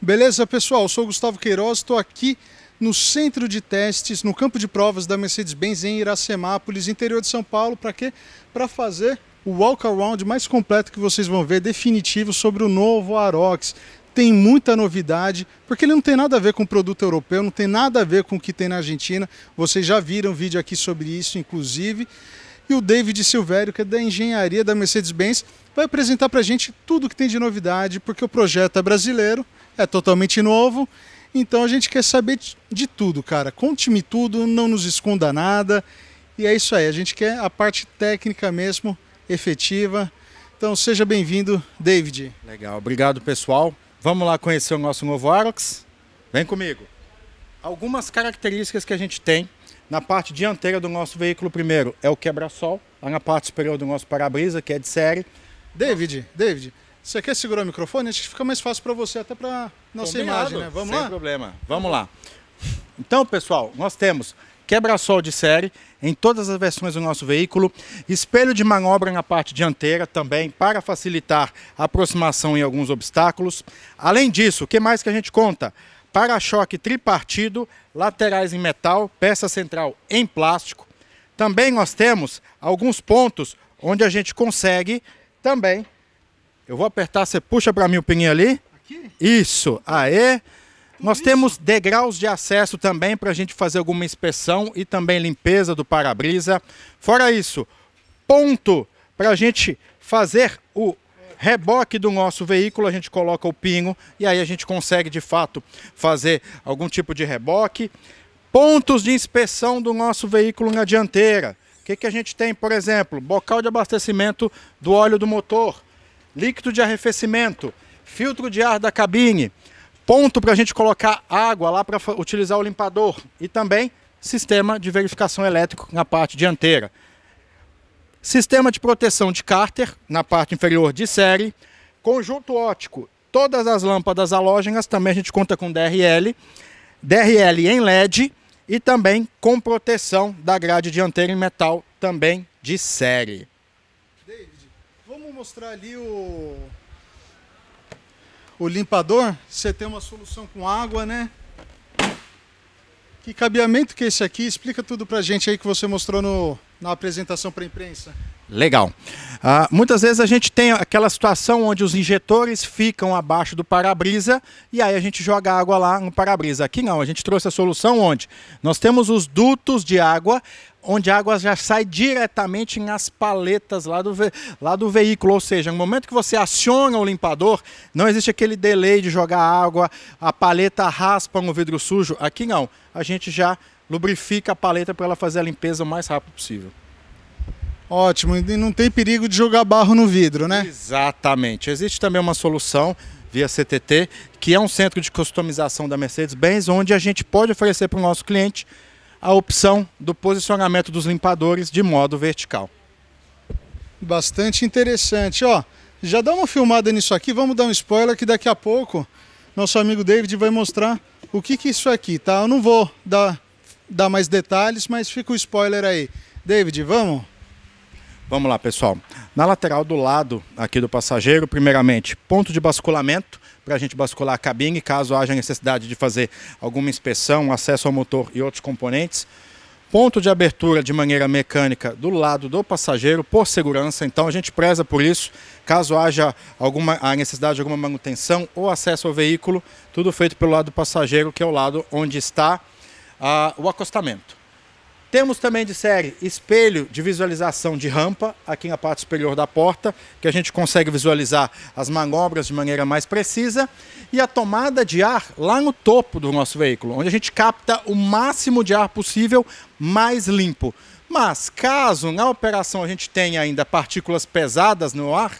Beleza, pessoal? Eu sou o Gustavo Queiroz, estou aqui no centro de testes, no campo de provas da Mercedes-Benz em Iracemápolis, interior de São Paulo, para quê? Para fazer o walk-around mais completo que vocês vão ver, definitivo, sobre o novo Arox. Tem muita novidade, porque ele não tem nada a ver com o produto europeu, não tem nada a ver com o que tem na Argentina. Vocês já viram vídeo aqui sobre isso, inclusive. E o David Silvério, que é da engenharia da Mercedes-Benz, vai apresentar para a gente tudo que tem de novidade, porque o projeto é brasileiro, é totalmente novo. Então a gente quer saber de tudo, cara. Conte-me tudo, não nos esconda nada. E é isso aí, a gente quer a parte técnica mesmo, efetiva. Então seja bem-vindo, David. Legal, obrigado pessoal. Vamos lá conhecer o nosso novo Arox? Vem comigo. Algumas características que a gente tem na parte dianteira do nosso veículo, primeiro é o quebra-sol, lá na parte superior do nosso para-brisa, que é de série. David, David, você quer segurar o microfone? Acho que fica mais fácil para você, até para nossa Combinado, imagem, né? Vamos sem lá? Sem problema. Vamos lá. Então, pessoal, nós temos quebra-sol de série em todas as versões do nosso veículo, espelho de manobra na parte dianteira também para facilitar a aproximação em alguns obstáculos. Além disso, o que mais que a gente conta? Para-choque tripartido, laterais em metal, peça central em plástico. Também nós temos alguns pontos onde a gente consegue também eu vou apertar, você puxa para mim o pininho ali. Aqui? Isso, aê. Tudo Nós isso? temos degraus de acesso também para a gente fazer alguma inspeção e também limpeza do para-brisa. Fora isso, ponto para a gente fazer o reboque do nosso veículo, a gente coloca o pingo e aí a gente consegue de fato fazer algum tipo de reboque. Pontos de inspeção do nosso veículo na dianteira. O que, que a gente tem, por exemplo? Bocal de abastecimento do óleo do motor líquido de arrefecimento, filtro de ar da cabine, ponto para a gente colocar água lá para utilizar o limpador e também sistema de verificação elétrico na parte dianteira. Sistema de proteção de cárter na parte inferior de série, conjunto óptico, todas as lâmpadas halógenas também a gente conta com DRL, DRL em LED e também com proteção da grade dianteira em metal também de série mostrar ali o, o limpador, você tem uma solução com água, né? Que cabeamento que é esse aqui? Explica tudo pra gente aí que você mostrou no, na apresentação para a imprensa. Legal. Ah, muitas vezes a gente tem aquela situação onde os injetores ficam abaixo do para-brisa e aí a gente joga água lá no para-brisa. Aqui não, a gente trouxe a solução onde nós temos os dutos de água, onde a água já sai diretamente nas paletas lá do, lá do veículo. Ou seja, no momento que você aciona o limpador, não existe aquele delay de jogar água, a paleta raspa no vidro sujo. Aqui não, a gente já lubrifica a paleta para ela fazer a limpeza o mais rápido possível. Ótimo, e não tem perigo de jogar barro no vidro, né? Exatamente. Existe também uma solução via CTT, que é um centro de customização da Mercedes-Benz, onde a gente pode oferecer para o nosso cliente a opção do posicionamento dos limpadores de modo vertical. Bastante interessante, ó. Já dá uma filmada nisso aqui, vamos dar um spoiler que daqui a pouco nosso amigo David vai mostrar o que que é isso aqui, tá? Eu não vou dar dar mais detalhes, mas fica o spoiler aí. David, vamos? Vamos lá, pessoal. Na lateral do lado aqui do passageiro, primeiramente, ponto de basculamento para a gente bascular a cabine, caso haja necessidade de fazer alguma inspeção, acesso ao motor e outros componentes. Ponto de abertura de maneira mecânica do lado do passageiro por segurança, então a gente preza por isso. Caso haja alguma a necessidade de alguma manutenção ou acesso ao veículo, tudo feito pelo lado do passageiro, que é o lado onde está o acostamento. Temos também de série espelho de visualização de rampa, aqui na parte superior da porta, que a gente consegue visualizar as manobras de maneira mais precisa. E a tomada de ar lá no topo do nosso veículo, onde a gente capta o máximo de ar possível mais limpo. Mas caso na operação a gente tenha ainda partículas pesadas no ar,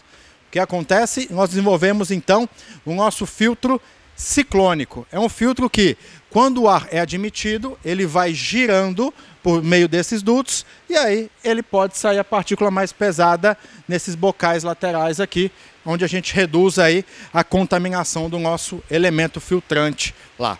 o que acontece? Nós desenvolvemos então o nosso filtro ciclônico. É um filtro que quando o ar é admitido, ele vai girando por meio desses dutos e aí ele pode sair a partícula mais pesada nesses bocais laterais aqui, onde a gente reduz aí a contaminação do nosso elemento filtrante lá.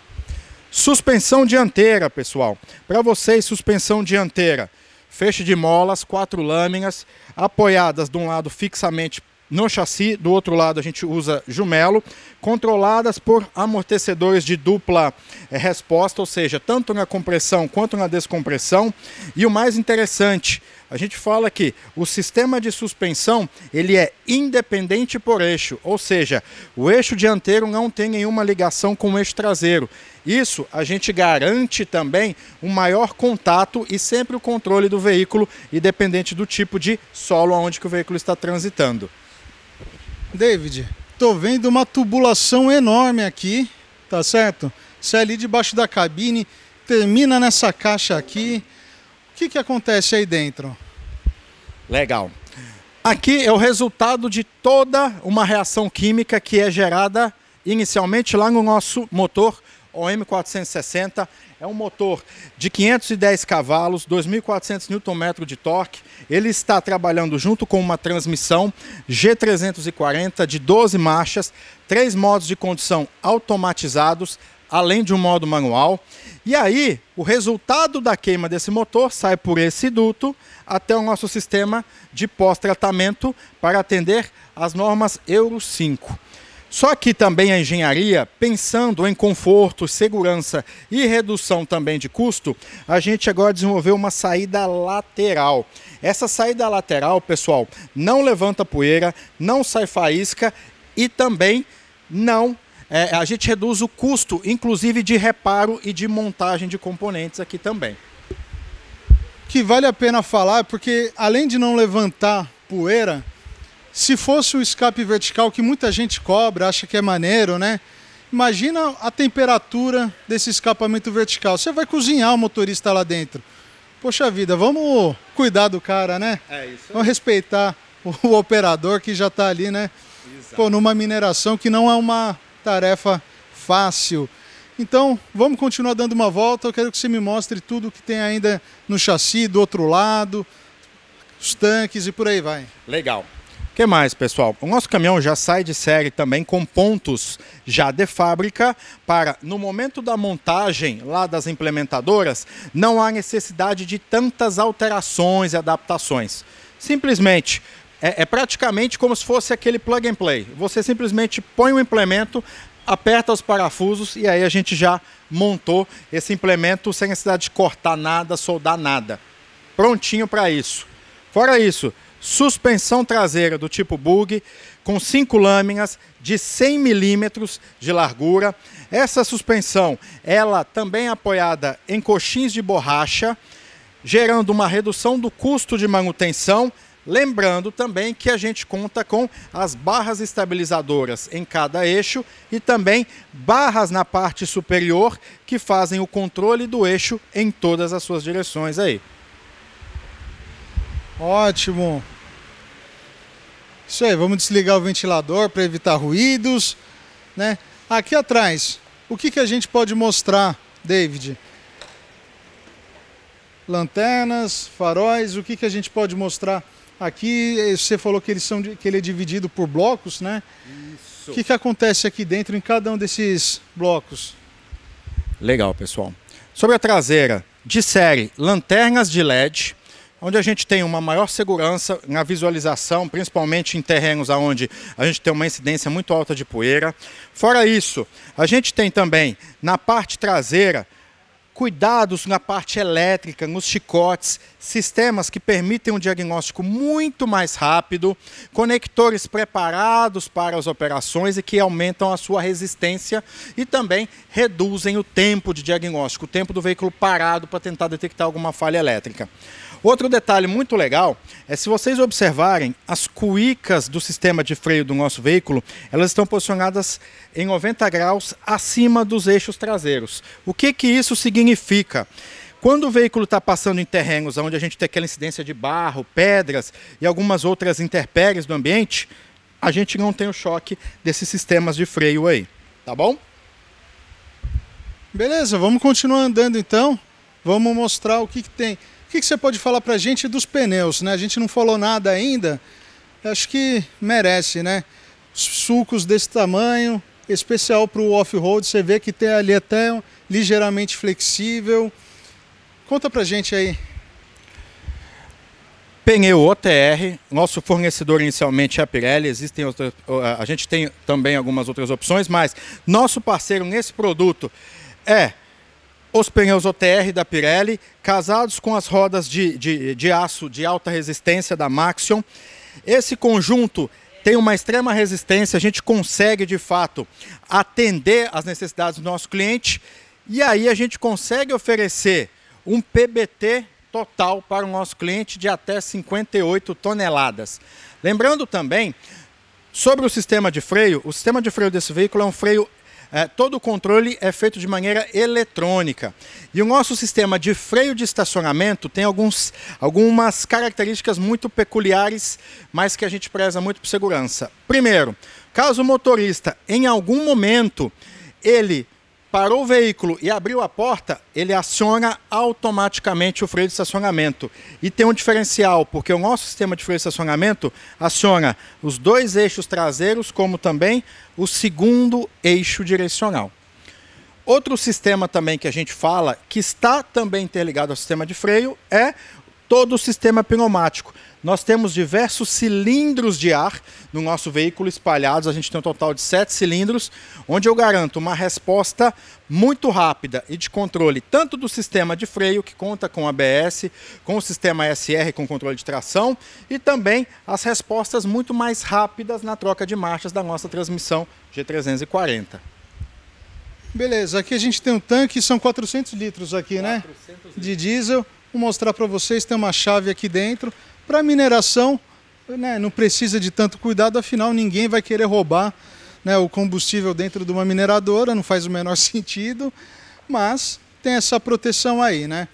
Suspensão dianteira, pessoal. Para vocês, suspensão dianteira. Feixe de molas, quatro lâminas, apoiadas de um lado fixamente no chassi. Do outro lado, a gente usa jumelo, controladas por amortecedores de dupla eh, resposta, ou seja, tanto na compressão quanto na descompressão. E o mais interessante, a gente fala que o sistema de suspensão ele é independente por eixo, ou seja, o eixo dianteiro não tem nenhuma ligação com o eixo traseiro. Isso a gente garante também um maior contato e sempre o controle do veículo, independente do tipo de solo onde que o veículo está transitando. David, tô vendo uma tubulação enorme aqui, tá certo? Se é ali debaixo da cabine, termina nessa caixa aqui. O que, que acontece aí dentro? Legal. Aqui é o resultado de toda uma reação química que é gerada inicialmente lá no nosso motor OM460 é um motor de 510 cavalos, 2.400 Nm de torque. Ele está trabalhando junto com uma transmissão G340 de 12 marchas, três modos de condução automatizados, além de um modo manual. E aí, o resultado da queima desse motor sai por esse duto até o nosso sistema de pós-tratamento para atender às normas Euro 5. Só que também a engenharia, pensando em conforto, segurança e redução também de custo, a gente agora desenvolveu uma saída lateral. Essa saída lateral, pessoal, não levanta poeira, não sai faísca e também não é, a gente reduz o custo, inclusive de reparo e de montagem de componentes aqui também. Que vale a pena falar, porque além de não levantar poeira, se fosse o escape vertical que muita gente cobra, acha que é maneiro, né? Imagina a temperatura desse escapamento vertical. Você vai cozinhar o motorista lá dentro. Poxa vida, vamos cuidar do cara, né? É isso. Vamos respeitar o operador que já está ali, né? Exato. Pô, numa mineração que não é uma tarefa fácil. Então, vamos continuar dando uma volta. Eu quero que você me mostre tudo que tem ainda no chassi do outro lado, os tanques e por aí vai. Legal que mais, pessoal? O nosso caminhão já sai de série também com pontos já de fábrica para, no momento da montagem lá das implementadoras, não há necessidade de tantas alterações e adaptações. Simplesmente é, é praticamente como se fosse aquele plug and play. Você simplesmente põe o implemento, aperta os parafusos e aí a gente já montou esse implemento sem necessidade de cortar nada, soldar nada. Prontinho para isso. Fora isso, suspensão traseira do tipo bug, com cinco lâminas de 100 milímetros de largura. Essa suspensão, ela também é apoiada em coxins de borracha, gerando uma redução do custo de manutenção. Lembrando também que a gente conta com as barras estabilizadoras em cada eixo e também barras na parte superior que fazem o controle do eixo em todas as suas direções aí. Ótimo. Isso aí, vamos desligar o ventilador para evitar ruídos, né? Aqui atrás, o que, que a gente pode mostrar, David? Lanternas, faróis, o que, que a gente pode mostrar aqui? Eh, você falou que, eles são, que ele é dividido por blocos, né? Isso. O que, que acontece aqui dentro em cada um desses blocos? Legal, pessoal. Sobre a traseira, de série, lanternas de LED, onde a gente tem uma maior segurança na visualização, principalmente em terrenos onde a gente tem uma incidência muito alta de poeira. Fora isso, a gente tem também na parte traseira cuidados na parte elétrica, nos chicotes, sistemas que permitem um diagnóstico muito mais rápido, conectores preparados para as operações e que aumentam a sua resistência e também reduzem o tempo de diagnóstico, o tempo do veículo parado para tentar detectar alguma falha elétrica. Outro detalhe muito legal é se vocês observarem, as cuicas do sistema de freio do nosso veículo, elas estão posicionadas em 90 graus acima dos eixos traseiros. O que que isso significa? Quando o veículo está passando em terrenos onde a gente tem aquela incidência de barro, pedras e algumas outras intempéries do ambiente, a gente não tem o choque desses sistemas de freio aí, tá bom? Beleza, vamos continuar andando então. Vamos mostrar o que, que tem. O que, que você pode falar para a gente dos pneus? Né? A gente não falou nada ainda, acho que merece, né? Sulcos desse tamanho, especial para o off-road, você vê que tem ali até ligeiramente flexível. Conta para a gente aí. Pneu OTR, nosso fornecedor inicialmente é a Pirelli, existem outras, a gente tem também algumas outras opções, mas nosso parceiro nesse produto é os pneus OTR da Pirelli, casados com as rodas de, de, de aço de alta resistência da Maxion. Esse conjunto tem uma extrema resistência, a gente consegue de fato atender às necessidades do nosso cliente e aí a gente consegue oferecer um PBT total para o nosso cliente de até 58 toneladas. Lembrando também sobre o sistema de freio, o sistema de freio desse veículo é um freio é, todo o controle é feito de maneira eletrônica. E o nosso sistema de freio de estacionamento tem alguns, algumas características muito peculiares, mas que a gente preza muito por segurança. Primeiro, caso o motorista, em algum momento, ele parou o veículo e abriu a porta, ele aciona automaticamente o freio de estacionamento. E tem um diferencial, porque o nosso sistema de freio de estacionamento aciona os dois eixos traseiros, como também o segundo eixo direcional. Outro sistema também que a gente fala, que está também interligado ao sistema de freio, é todo o sistema pneumático. Nós temos diversos cilindros de ar no nosso veículo espalhados. A gente tem um total de sete cilindros, onde eu garanto uma resposta muito rápida e de controle tanto do sistema de freio, que conta com ABS, com o sistema SR com controle de tração, e também as respostas muito mais rápidas na troca de marchas da nossa transmissão G340. Beleza, aqui a gente tem um tanque, são 400 litros aqui, 400 né? Litros. De diesel. Vou mostrar para vocês, tem uma chave aqui dentro. Para mineração, né, não precisa de tanto cuidado, afinal ninguém vai querer roubar né, o combustível dentro de uma mineradora, não faz o menor sentido, mas tem essa proteção aí, né?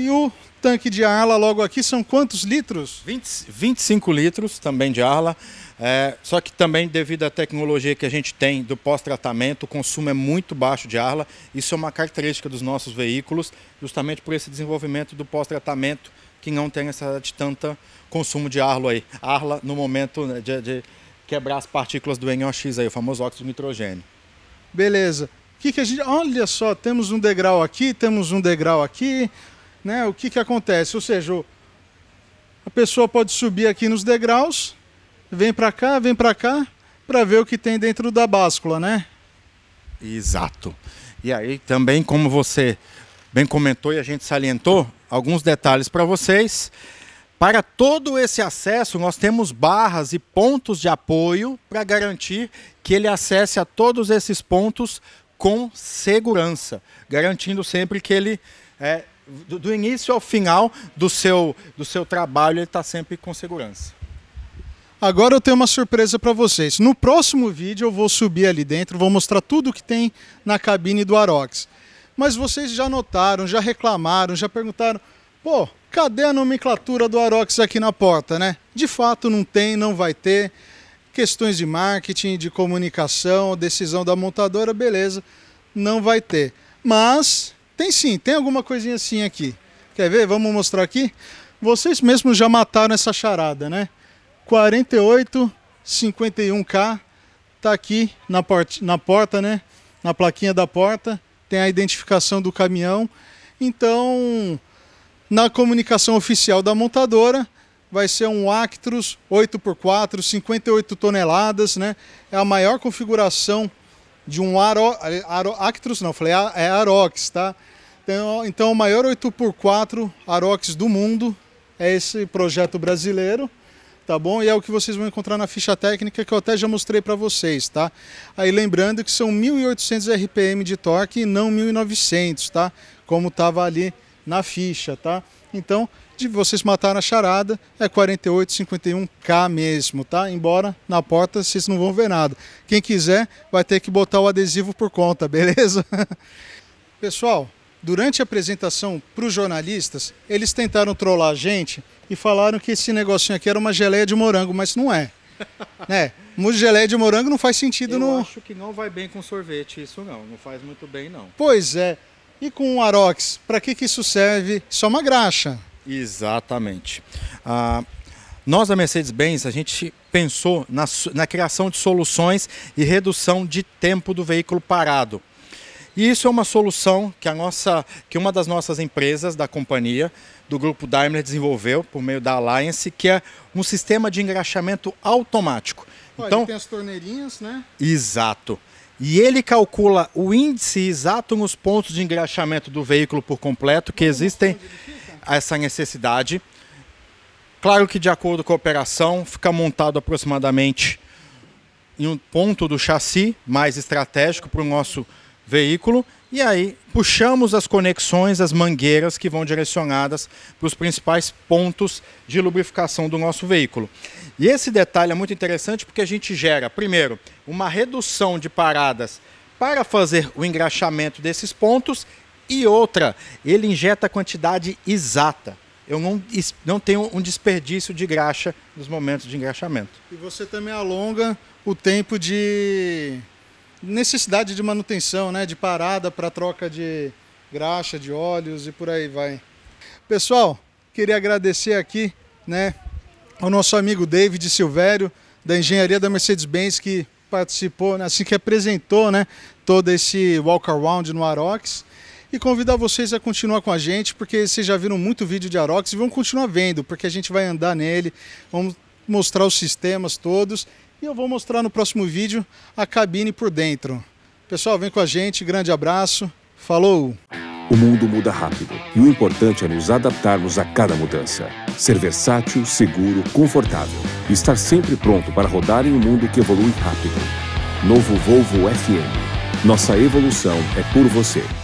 E o tanque de Arla logo aqui são quantos litros? 20, 25 litros também de Arla. É, só que também devido à tecnologia que a gente tem do pós-tratamento, o consumo é muito baixo de Arla. Isso é uma característica dos nossos veículos, justamente por esse desenvolvimento do pós-tratamento que não tem essa de tanta consumo de Arla aí. Arla no momento né, de, de quebrar as partículas do NOx aí, o famoso óxido de nitrogênio. Beleza. Que que a gente, olha só, temos um degrau aqui, temos um degrau aqui, né, o que, que acontece? Ou seja, a pessoa pode subir aqui nos degraus, vem para cá, vem para cá, para ver o que tem dentro da báscula, né? Exato. E aí também, como você bem comentou e a gente salientou, alguns detalhes para vocês. Para todo esse acesso, nós temos barras e pontos de apoio para garantir que ele acesse a todos esses pontos com segurança, garantindo sempre que ele é, do, do início ao final do seu, do seu trabalho, ele está sempre com segurança. Agora eu tenho uma surpresa para vocês. No próximo vídeo eu vou subir ali dentro, vou mostrar tudo que tem na cabine do Arox. Mas vocês já notaram, já reclamaram, já perguntaram: pô, cadê a nomenclatura do Arox aqui na porta, né? De fato não tem, não vai ter. Questões de marketing, de comunicação, decisão da montadora, beleza, não vai ter. Mas tem sim, tem alguma coisinha assim aqui. Quer ver? Vamos mostrar aqui. Vocês mesmos já mataram essa charada, né? 48, 51K, tá aqui na, port na porta, né? Na plaquinha da porta, tem a identificação do caminhão. Então, na comunicação oficial da montadora, vai ser um Actros 8x4, 58 toneladas, né? É a maior configuração de um Aro, é, Aro Actros, não, falei é Arox, tá? Então, então o maior 8x4 Arox do mundo é esse projeto brasileiro tá bom? E é o que vocês vão encontrar na ficha técnica que eu até já mostrei para vocês, tá? Aí lembrando que são 1.800 RPM de torque e não 1.900, tá? Como tava ali na ficha, tá? Então, de vocês matar a charada, é 48, 51K mesmo, tá? Embora na porta vocês não vão ver nada. Quem quiser vai ter que botar o adesivo por conta, beleza? Pessoal, durante a apresentação para os jornalistas, eles tentaram trollar a gente e falaram que esse negocinho aqui era uma geleia de morango, mas não é. né? Mousse geleia de morango não faz sentido Eu no. acho que não vai bem com sorvete isso não, não faz muito bem não. Pois é. E com o Arox, para que que isso serve? Só uma graxa. Exatamente. Ah, nós da Mercedes-Benz, a gente pensou na, na criação de soluções e redução de tempo do veículo parado. E isso é uma solução que, a nossa, que uma das nossas empresas da companhia, do grupo Daimler, desenvolveu por meio da Alliance, que é um sistema de engraxamento automático. Olha, então, tem as torneirinhas, né? Exato. E ele calcula o índice exato nos pontos de engraxamento do veículo por completo, que hum, existem essa necessidade. Claro que, de acordo com a operação, fica montado aproximadamente em um ponto do chassi mais estratégico para o nosso veículo e aí puxamos as conexões, as mangueiras que vão direcionadas para os principais pontos de lubrificação do nosso veículo. E esse detalhe é muito interessante porque a gente gera, primeiro, uma redução de paradas para fazer o engraxamento desses pontos e outra, ele injeta a quantidade exata. Eu não, não tenho um desperdício de graxa nos momentos de engraxamento. E você também alonga o tempo de necessidade de manutenção, né? De parada para troca de graxa, de óleos e por aí vai. Pessoal, queria agradecer aqui, né? Ao nosso amigo David Silvério, da engenharia da Mercedes-Benz, que participou, né, assim que apresentou, né? Todo esse walk around no Arox e convidar vocês a continuar com a gente, porque vocês já viram muito vídeo de Arox e vão continuar vendo, porque a gente vai andar nele, vamos mostrar os sistemas todos e eu vou mostrar no próximo vídeo a cabine por dentro. Pessoal, vem com a gente, grande abraço, falou! O mundo muda rápido e o importante é nos adaptarmos a cada mudança. Ser versátil, seguro, confortável. Estar sempre pronto para rodar em um mundo que evolui rápido. Novo Volvo FM. Nossa evolução é por você.